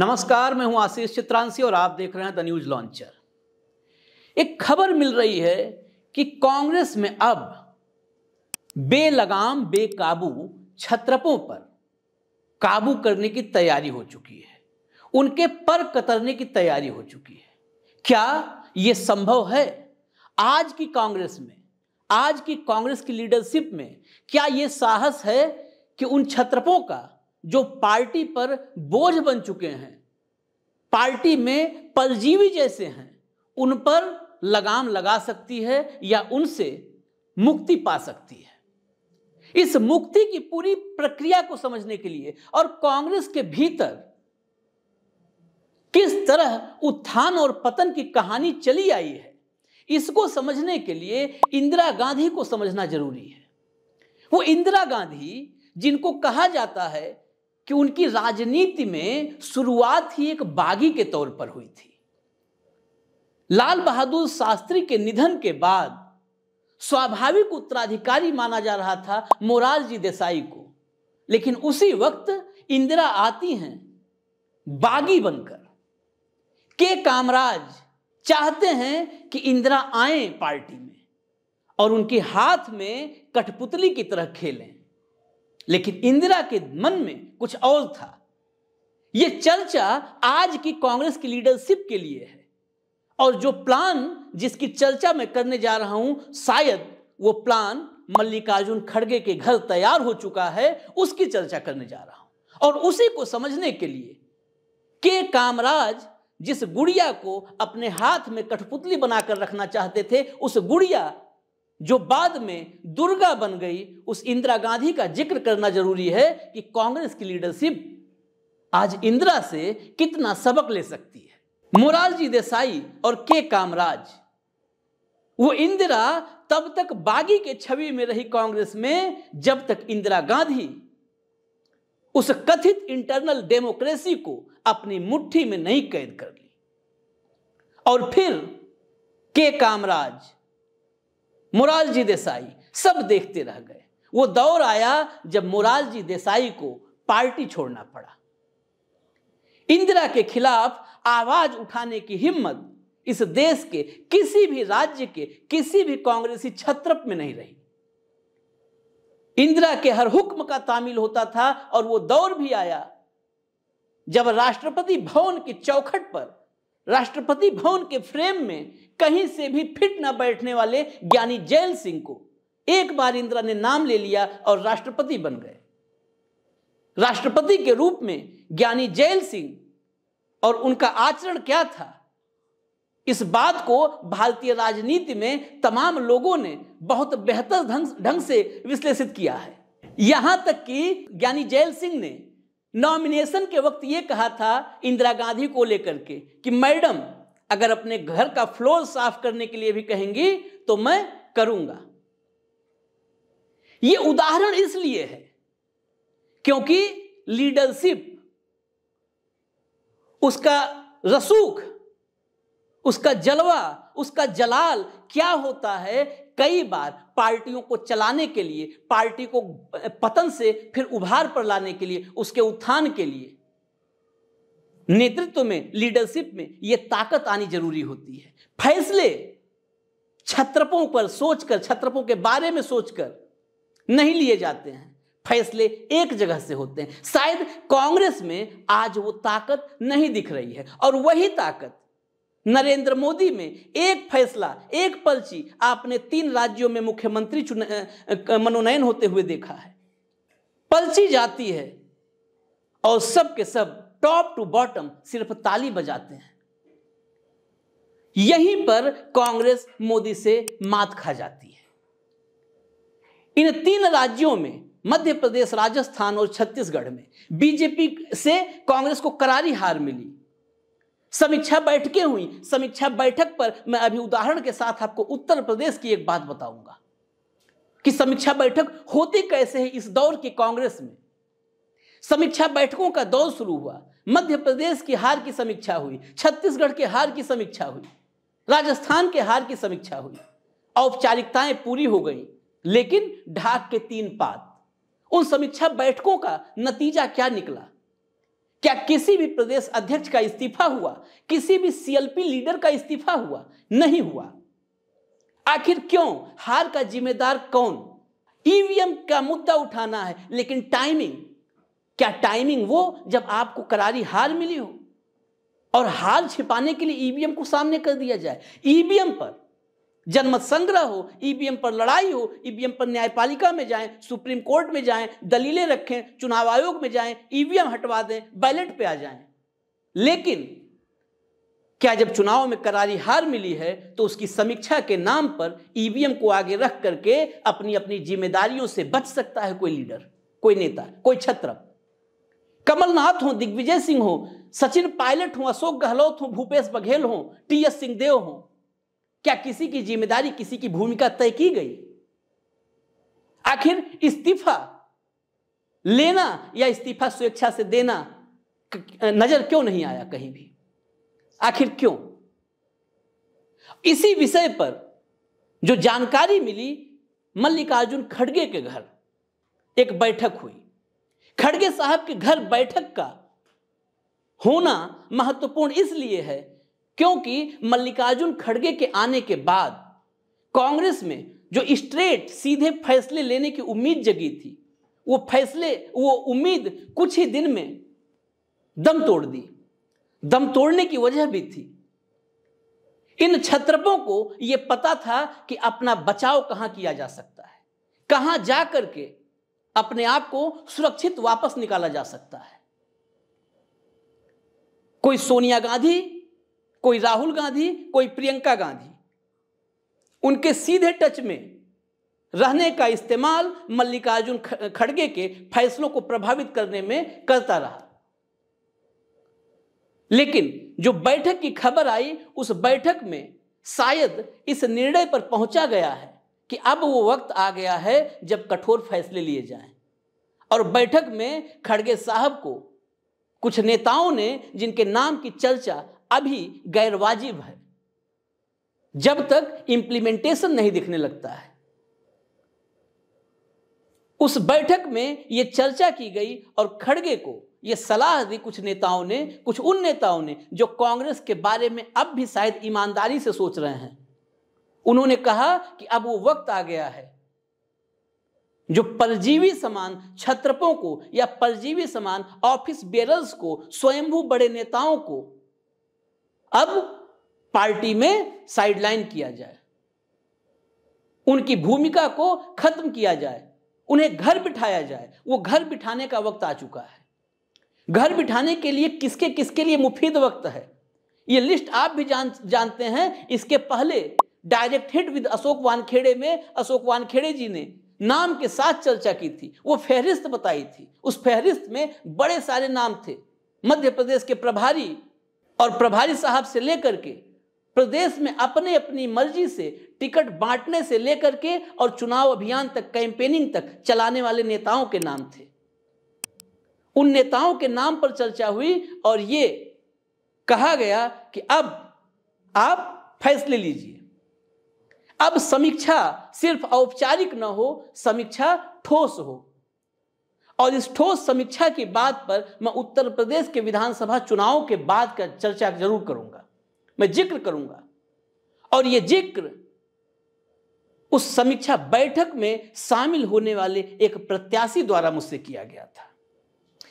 नमस्कार मैं हूं आशीष चित्रांशी और आप देख रहे हैं द न्यूज लॉन्चर एक खबर मिल रही है कि कांग्रेस में अब बेलगाम बेकाबू छत्रपों पर काबू करने की तैयारी हो चुकी है उनके पर कतरने की तैयारी हो चुकी है क्या यह संभव है आज की कांग्रेस में आज की कांग्रेस की लीडरशिप में क्या यह साहस है कि उन छत्रपों का जो पार्टी पर बोझ बन चुके हैं पार्टी में परजीवी जैसे हैं उन पर लगाम लगा सकती है या उनसे मुक्ति पा सकती है इस मुक्ति की पूरी प्रक्रिया को समझने के लिए और कांग्रेस के भीतर किस तरह उत्थान और पतन की कहानी चली आई है इसको समझने के लिए इंदिरा गांधी को समझना जरूरी है वो इंदिरा गांधी जिनको कहा जाता है कि उनकी राजनीति में शुरुआत ही एक बागी के तौर पर हुई थी लाल बहादुर शास्त्री के निधन के बाद स्वाभाविक उत्तराधिकारी माना जा रहा था मोरारजी देसाई को लेकिन उसी वक्त इंदिरा आती हैं बागी बनकर के कामराज चाहते हैं कि इंदिरा आए पार्टी में और उनके हाथ में कठपुतली की तरह खेलें लेकिन इंदिरा के मन में कुछ और था ये चर्चा आज की कांग्रेस की लीडरशिप के लिए है और जो प्लान जिसकी चर्चा मैं करने जा रहा हूं शायद वो प्लान मल्लिकार्जुन खड़गे के घर तैयार हो चुका है उसकी चर्चा करने जा रहा हूं और उसी को समझने के लिए के कामराज जिस गुड़िया को अपने हाथ में कठपुतली बनाकर रखना चाहते थे उस गुड़िया जो बाद में दुर्गा बन गई उस इंदिरा गांधी का जिक्र करना जरूरी है कि कांग्रेस की लीडरशिप आज इंदिरा से कितना सबक ले सकती है मोरारजी देसाई और के कामराज वो इंदिरा तब तक बागी के छवि में रही कांग्रेस में जब तक इंदिरा गांधी उस कथित इंटरनल डेमोक्रेसी को अपनी मुट्ठी में नहीं कैद कर ली और फिर के कामराज मुरारजी देसाई सब देखते रह गए वो दौर आया जब मुरारजी देसाई को पार्टी छोड़ना पड़ा इंदिरा के खिलाफ आवाज उठाने की हिम्मत इस देश के किसी भी राज्य के किसी भी कांग्रेसी छत्रप में नहीं रही इंदिरा के हर हुक्म का तामिल होता था और वो दौर भी आया जब राष्ट्रपति भवन की चौखट पर राष्ट्रपति भवन के फ्रेम में कहीं से भी फिट न बैठने वाले ज्ञानी जैल सिंह को एक बार इंदिरा ने नाम ले लिया और राष्ट्रपति बन गए राष्ट्रपति के रूप में ज्ञानी जैल सिंह और उनका आचरण क्या था इस बात को भारतीय राजनीति में तमाम लोगों ने बहुत बेहतर ढंग ढंग से विश्लेषित किया है यहां तक कि ज्ञानी जैल सिंह ने नॉमिनेशन के वक्त ये कहा था इंदिरा गांधी को लेकर के कि मैडम अगर अपने घर का फ्लोर साफ करने के लिए भी कहेंगी तो मैं करूंगा ये उदाहरण इसलिए है क्योंकि लीडरशिप उसका रसूख उसका जलवा उसका जलाल क्या होता है कई बार पार्टियों को चलाने के लिए पार्टी को पतन से फिर उभार पर लाने के लिए उसके उत्थान के लिए नेतृत्व में लीडरशिप में ये ताकत आनी जरूरी होती है फैसले छत्रपों पर सोचकर छत्रपों के बारे में सोचकर नहीं लिए जाते हैं फैसले एक जगह से होते हैं शायद कांग्रेस में आज वो ताकत नहीं दिख रही है और वही ताकत नरेंद्र मोदी में एक फैसला एक पर्ची आपने तीन राज्यों में मुख्यमंत्री मनोनयन होते हुए देखा है पर्ची जाती है और सब के सब टॉप टू बॉटम सिर्फ ताली बजाते हैं यहीं पर कांग्रेस मोदी से मात खा जाती है इन तीन राज्यों में मध्य प्रदेश राजस्थान और छत्तीसगढ़ में बीजेपी से कांग्रेस को करारी हार मिली समीक्षा बैठकें हुई समीक्षा बैठक पर मैं अभी उदाहरण के साथ आपको उत्तर प्रदेश की एक बात बताऊंगा कि समीक्षा बैठक होती कैसे है इस दौर की कांग्रेस में समीक्षा बैठकों का दौर शुरू हुआ मध्य प्रदेश की हार की समीक्षा हुई छत्तीसगढ़ के हार की समीक्षा हुई राजस्थान के हार की समीक्षा हुई औपचारिकताएं पूरी हो गई लेकिन ढाक के तीन पात उन समीक्षा बैठकों का नतीजा क्या निकला क्या किसी भी प्रदेश अध्यक्ष का इस्तीफा हुआ किसी भी सीएलपी लीडर का इस्तीफा हुआ नहीं हुआ आखिर क्यों हार का जिम्मेदार कौन ईवीएम e का मुद्दा उठाना है लेकिन टाइमिंग क्या टाइमिंग वो जब आपको करारी हार मिली हो और हार छिपाने के लिए ईवीएम e को सामने कर दिया जाए ईवीएम e पर जनमत संग्रह हो ईवीएम पर लड़ाई हो ईवीएम पर न्यायपालिका में जाएं सुप्रीम कोर्ट में जाएं दलीलें रखें चुनाव आयोग में जाएं ईवीएम हटवा दें बैलेट पे आ जाएं लेकिन क्या जब चुनाव में करारी हार मिली है तो उसकी समीक्षा के नाम पर ईवीएम को आगे रख करके अपनी अपनी जिम्मेदारियों से बच सकता है कोई लीडर कोई नेता कोई छत्र कमलनाथ हो दिग्विजय सिंह हो सचिन पायलट हो अशोक गहलोत हो भूपेश बघेल हो टी एस सिंहदेव हो क्या किसी की जिम्मेदारी किसी की भूमिका तय की गई आखिर इस्तीफा लेना या इस्तीफा स्वेच्छा से देना नजर क्यों नहीं आया कहीं भी आखिर क्यों इसी विषय पर जो जानकारी मिली मल्लिकार्जुन खड़गे के घर एक बैठक हुई खड़गे साहब के घर बैठक का होना महत्वपूर्ण इसलिए है क्योंकि मल्लिकार्जुन खड़गे के आने के बाद कांग्रेस में जो स्ट्रेट सीधे फैसले लेने की उम्मीद जगी थी वो फैसले वो उम्मीद कुछ ही दिन में दम तोड़ दी दम तोड़ने की वजह भी थी इन छत्रपों को ये पता था कि अपना बचाव कहां किया जा सकता है कहां जा करके अपने आप को सुरक्षित वापस निकाला जा सकता है कोई सोनिया गांधी कोई राहुल गांधी कोई प्रियंका गांधी उनके सीधे टच में रहने का इस्तेमाल मल्लिकार्जुन खड़गे के फैसलों को प्रभावित करने में करता रहा लेकिन जो बैठक की खबर आई उस बैठक में शायद इस निर्णय पर पहुंचा गया है कि अब वो वक्त आ गया है जब कठोर फैसले लिए जाएं और बैठक में खड़गे साहब को कुछ नेताओं ने जिनके नाम की चर्चा अभी गैर वाजिब है जब तक इंप्लीमेंटेशन नहीं दिखने लगता है उस बैठक में यह चर्चा की गई और खड़गे को यह सलाह दी कुछ नेताओं ने कुछ उन नेताओं ने जो कांग्रेस के बारे में अब भी शायद ईमानदारी से सोच रहे हैं उन्होंने कहा कि अब वो वक्त आ गया है जो परजीवी समान छत्रपों को या परजीवी समान ऑफिस बेरर्स को स्वयंभू बड़े नेताओं को अब पार्टी में साइडलाइन किया जाए उनकी भूमिका को खत्म किया जाए उन्हें घर बिठाया जाए वो घर बिठाने का वक्त आ चुका है घर बिठाने के लिए किसके किसके लिए मुफीद वक्त है ये लिस्ट आप भी जान जानते हैं इसके पहले direct hit with Ashok Wankhede में अशोक वानखेड़े जी ने नाम के साथ चर्चा की थी वो फहरिस्त बताई थी उस फहरिस्त में बड़े सारे नाम थे मध्य प्रदेश के प्रभारी और प्रभारी साहब से लेकर के प्रदेश में अपने अपनी मर्जी से टिकट बांटने से लेकर के और चुनाव अभियान तक कैंपेनिंग तक चलाने वाले नेताओं के नाम थे उन नेताओं के नाम पर चर्चा हुई और ये कहा गया कि अब आप फैसले लीजिए अब समीक्षा सिर्फ औपचारिक न हो समीक्षा ठोस हो और इस ठोस समीक्षा की बात पर मैं उत्तर प्रदेश के विधानसभा चुनाव के बाद का चर्चा जरूर करूंगा मैं जिक्र करूंगा और यह जिक्र उस समीक्षा बैठक में शामिल होने वाले एक प्रत्याशी द्वारा मुझसे किया गया था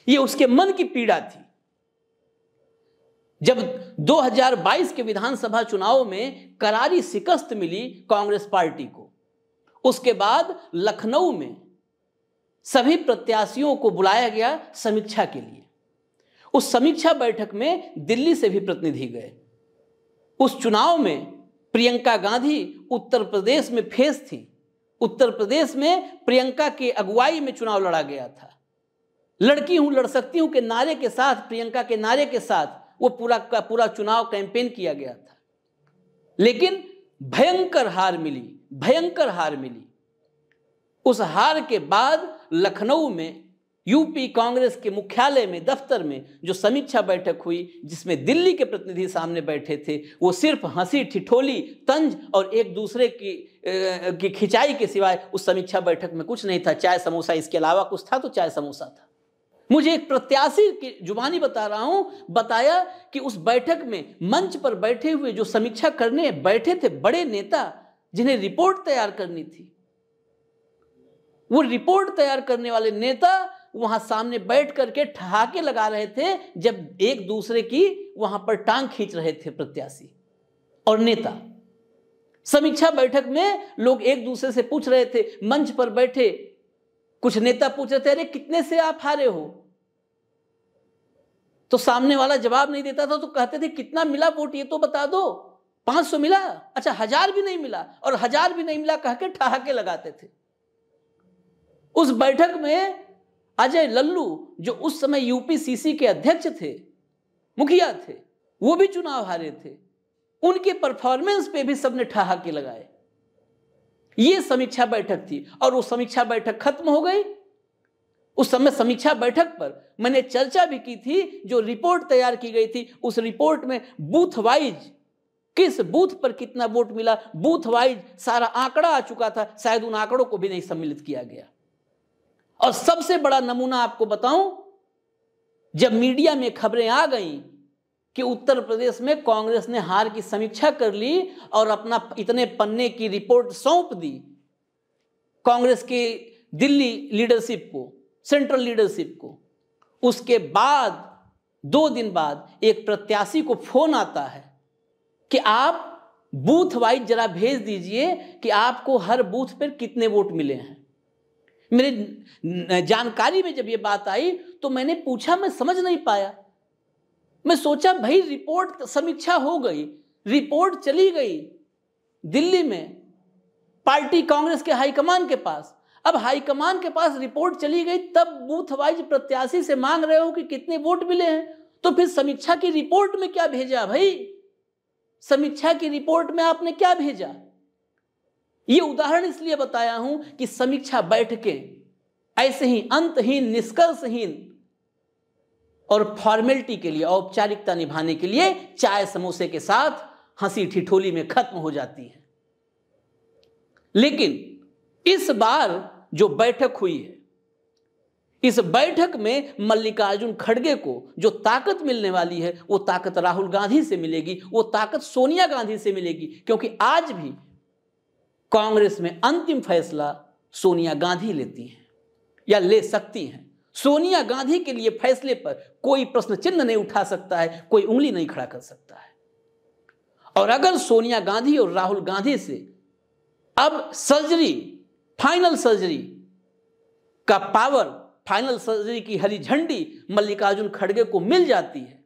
यह उसके मन की पीड़ा थी जब 2022 के विधानसभा चुनाव में करारी शिकस्त मिली कांग्रेस पार्टी को उसके बाद लखनऊ में सभी प्रत्याशियों को बुलाया गया समीक्षा के लिए उस समीक्षा बैठक में दिल्ली से भी प्रतिनिधि गए उस चुनाव में प्रियंका गांधी उत्तर प्रदेश में फेस थी उत्तर प्रदेश में प्रियंका के अगुवाई में चुनाव लड़ा गया था लड़की हूं लड़ सकती हूं के नारे के साथ प्रियंका के नारे के साथ वो पूरा का पूरा चुनाव कैंपेन किया गया था लेकिन भयंकर हार मिली भयंकर हार मिली उस हार के बाद लखनऊ में यूपी कांग्रेस के मुख्यालय में दफ्तर में जो समीक्षा बैठक हुई जिसमें दिल्ली के प्रतिनिधि सामने बैठे थे वो सिर्फ हंसी ठिठोली तंज और एक दूसरे की की खिंचाई के सिवाय उस समीक्षा बैठक में कुछ नहीं था चाय समोसा इसके अलावा कुछ था तो चाय समोसा था मुझे एक प्रत्याशी की जुबानी बता रहा हूं बताया कि उस बैठक में मंच पर बैठे हुए जो समीक्षा करने बैठे थे बड़े नेता जिन्हें रिपोर्ट तैयार करनी थी वो रिपोर्ट तैयार करने वाले नेता वहां सामने बैठ करके ठहाके लगा रहे थे जब एक दूसरे की वहां पर टांग खींच रहे थे प्रत्याशी और नेता समीक्षा बैठक में लोग एक दूसरे से पूछ रहे थे मंच पर बैठे कुछ नेता पूछ रहे थे अरे कितने से आप हारे हो तो सामने वाला जवाब नहीं देता था तो कहते थे कितना मिला वोट ये तो बता दो पांच सौ मिला अच्छा हजार भी नहीं मिला और हजार भी नहीं मिला कह के ठहाके लगाते थे उस बैठक में अजय लल्लू जो उस समय यूपीसीसी के अध्यक्ष थे मुखिया थे वो भी चुनाव हारे थे उनके परफॉर्मेंस पे भी सबने ठहाके लगाए ये समीक्षा बैठक थी और वो समीक्षा बैठक खत्म हो गई उस समय समीक्षा बैठक पर मैंने चर्चा भी की थी जो रिपोर्ट तैयार की गई थी उस रिपोर्ट में बूथ वाइज किस बूथ पर कितना वोट मिला बूथ वाइज सारा आंकड़ा आ चुका था शायद उन आंकड़ों को भी नहीं सम्मिलित किया गया और सबसे बड़ा नमूना आपको बताऊं जब मीडिया में खबरें आ गई कि उत्तर प्रदेश में कांग्रेस ने हार की समीक्षा कर ली और अपना इतने पन्ने की रिपोर्ट सौंप दी कांग्रेस की दिल्ली लीडरशिप को सेंट्रल लीडरशिप को उसके बाद दो दिन बाद एक प्रत्याशी को फोन आता है कि आप बूथ वाइज जरा भेज दीजिए कि आपको हर बूथ पर कितने वोट मिले हैं मेरे जानकारी में जब ये बात आई तो मैंने पूछा मैं समझ नहीं पाया मैं सोचा भाई रिपोर्ट समीक्षा हो गई रिपोर्ट चली गई दिल्ली में पार्टी कांग्रेस के हाईकमान के पास अब हाईकमान के पास रिपोर्ट चली गई तब बूथ वाइज प्रत्याशी से मांग रहे हो कि कितने वोट मिले हैं तो फिर समीक्षा की रिपोर्ट में क्या भेजा भाई समीक्षा की रिपोर्ट में आपने क्या भेजा ये उदाहरण इसलिए बताया हूं कि समीक्षा बैठकें ऐसे ही अंतहीन निष्कर्षहीन और फॉर्मेलिटी के लिए औपचारिकता निभाने के लिए चाय समोसे के साथ हंसी ठिठोली में खत्म हो जाती है लेकिन इस बार जो बैठक हुई है इस बैठक में मल्लिकार्जुन खड़गे को जो ताकत मिलने वाली है वो ताकत राहुल गांधी से मिलेगी वो ताकत सोनिया गांधी से मिलेगी क्योंकि आज भी कांग्रेस में अंतिम फैसला सोनिया गांधी लेती हैं या ले सकती हैं सोनिया गांधी के लिए फैसले पर कोई प्रश्न चिन्ह नहीं उठा सकता है कोई उंगली नहीं खड़ा कर सकता है और अगर सोनिया गांधी और राहुल गांधी से अब सर्जरी फाइनल सर्जरी का पावर फाइनल सर्जरी की हरी झंडी मल्लिकार्जुन खड़गे को मिल जाती है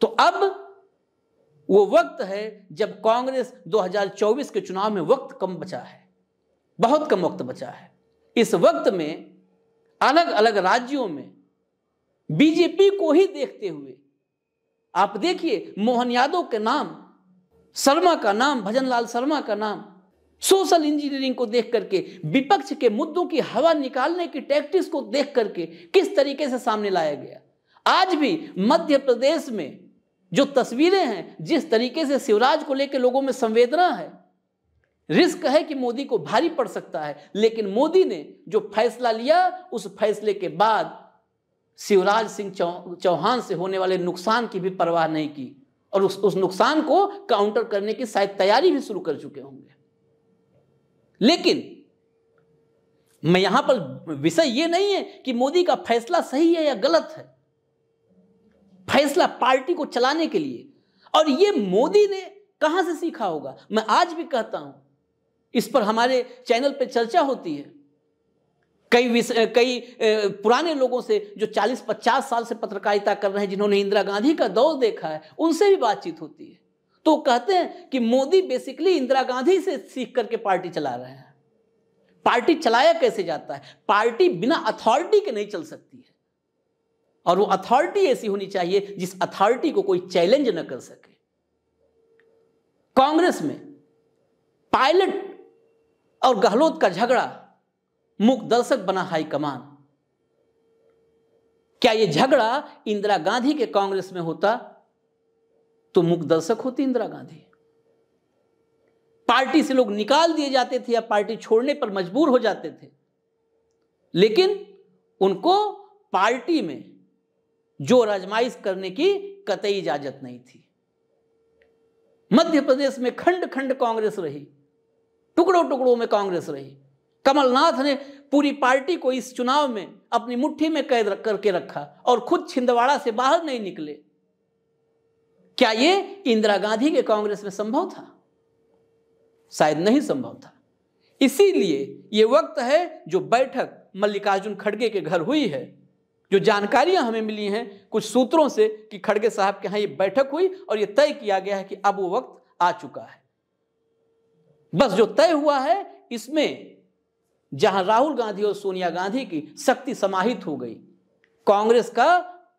तो अब वो वक्त है जब कांग्रेस 2024 के चुनाव में वक्त कम बचा है बहुत कम वक्त बचा है इस वक्त में अलग अलग राज्यों में बीजेपी को ही देखते हुए आप देखिए मोहन यादव के नाम शर्मा का नाम भजनलाल शर्मा का नाम सोशल इंजीनियरिंग को देख करके विपक्ष के मुद्दों की हवा निकालने की टैक्टिक्स को देख करके किस तरीके से सामने लाया गया आज भी मध्य प्रदेश में जो तस्वीरें हैं जिस तरीके से शिवराज को लेकर लोगों में संवेदना है रिस्क है कि मोदी को भारी पड़ सकता है लेकिन मोदी ने जो फैसला लिया उस फैसले के बाद शिवराज सिंह चौहान से होने वाले नुकसान की भी परवाह नहीं की और उस उस नुकसान को काउंटर करने की शायद तैयारी भी शुरू कर चुके होंगे लेकिन मैं यहां पर विषय यह नहीं है कि मोदी का फैसला सही है या गलत है फैसला पार्टी को चलाने के लिए और ये मोदी ने कहां से सीखा होगा मैं आज भी कहता हूं इस पर हमारे चैनल पर चर्चा होती है कई कई पुराने लोगों से जो 40-50 साल से पत्रकारिता कर रहे हैं जिन्होंने इंदिरा गांधी का दौर देखा है उनसे भी बातचीत होती है तो कहते हैं कि मोदी बेसिकली इंदिरा गांधी से सीख करके पार्टी चला रहे हैं पार्टी चलाया कैसे जाता है पार्टी बिना अथॉरिटी के नहीं चल सकती है और वो अथॉरिटी ऐसी होनी चाहिए जिस अथॉरिटी को कोई चैलेंज न कर सके कांग्रेस में पायलट और गहलोत का झगड़ा मुख दर्शक बना हाईकमान क्या यह झगड़ा इंदिरा गांधी के कांग्रेस में होता तो मुख दर्शक होती इंदिरा गांधी पार्टी से लोग निकाल दिए जाते थे या पार्टी छोड़ने पर मजबूर हो जाते थे लेकिन उनको पार्टी में जो रजमाइश करने की कतई इजाजत नहीं थी मध्य प्रदेश में खंड खंड कांग्रेस रही टुकड़ों टुकड़ों में कांग्रेस रही कमलनाथ ने पूरी पार्टी को इस चुनाव में अपनी मुट्ठी में कैद करके रखा और खुद छिंदवाड़ा से बाहर नहीं निकले क्या यह इंदिरा गांधी के कांग्रेस में संभव था शायद नहीं संभव था इसीलिए ये वक्त है जो बैठक मल्लिकार्जुन खड़गे के घर हुई है जो जानकारियां हमें मिली हैं कुछ सूत्रों से कि खड़गे साहब के यहां ये बैठक हुई और ये तय किया गया है कि अब वो वक्त आ चुका है बस जो तय हुआ है इसमें जहां राहुल गांधी और सोनिया गांधी की शक्ति समाहित हो गई कांग्रेस का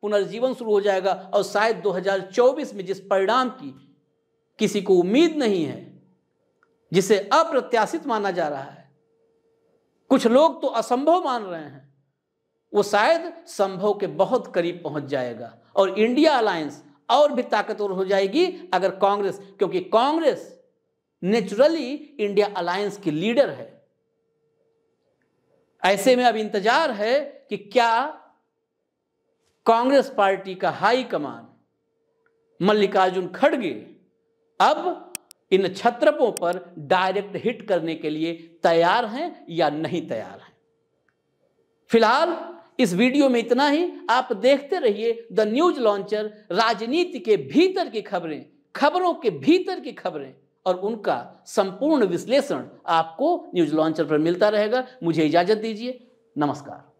पुनर्जीवन शुरू हो जाएगा और शायद 2024 में जिस परिणाम की किसी को उम्मीद नहीं है जिसे अप्रत्याशित माना जा रहा है कुछ लोग तो असंभव मान रहे हैं वो शायद संभव के बहुत करीब पहुंच जाएगा और इंडिया अलायंस और भी ताकतवर हो जाएगी अगर कांग्रेस क्योंकि कांग्रेस नेचुरली इंडिया अलायंस की लीडर है ऐसे में अब इंतजार है कि क्या कांग्रेस पार्टी का हाई कमान मल्लिकार्जुन खड़गे अब इन छत्रपों पर डायरेक्ट हिट करने के लिए तैयार हैं या नहीं तैयार हैं फिलहाल इस वीडियो में इतना ही आप देखते रहिए द न्यूज लॉन्चर राजनीति के भीतर की खबरें खबरों के भीतर की खबरें और उनका संपूर्ण विश्लेषण आपको न्यूज लॉन्चर पर मिलता रहेगा मुझे इजाजत दीजिए नमस्कार